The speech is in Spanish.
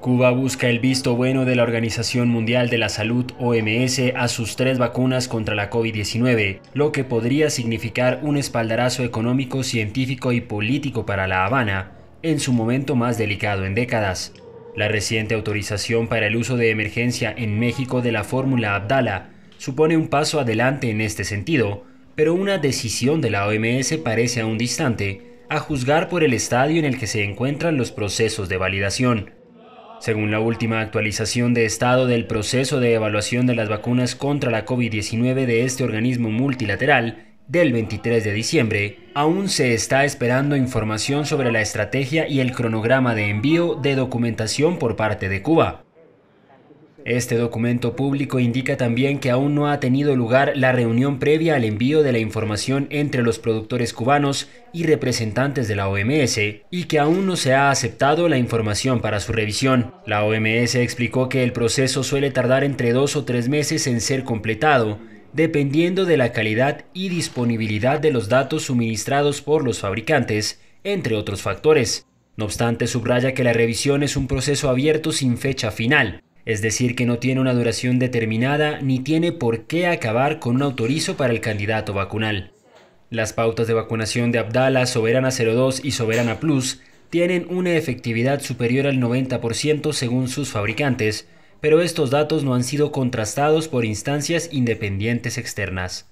Cuba busca el visto bueno de la Organización Mundial de la Salud OMS a sus tres vacunas contra la COVID-19, lo que podría significar un espaldarazo económico, científico y político para La Habana, en su momento más delicado en décadas. La reciente autorización para el uso de emergencia en México de la fórmula Abdala supone un paso adelante en este sentido, pero una decisión de la OMS parece aún distante, a juzgar por el estadio en el que se encuentran los procesos de validación. Según la última actualización de estado del proceso de evaluación de las vacunas contra la COVID-19 de este organismo multilateral, del 23 de diciembre, aún se está esperando información sobre la estrategia y el cronograma de envío de documentación por parte de Cuba. Este documento público indica también que aún no ha tenido lugar la reunión previa al envío de la información entre los productores cubanos y representantes de la OMS y que aún no se ha aceptado la información para su revisión. La OMS explicó que el proceso suele tardar entre dos o tres meses en ser completado, dependiendo de la calidad y disponibilidad de los datos suministrados por los fabricantes, entre otros factores. No obstante, subraya que la revisión es un proceso abierto sin fecha final, es decir, que no tiene una duración determinada ni tiene por qué acabar con un autorizo para el candidato vacunal. Las pautas de vacunación de Abdala, Soberana 02 y Soberana Plus tienen una efectividad superior al 90% según sus fabricantes, pero estos datos no han sido contrastados por instancias independientes externas.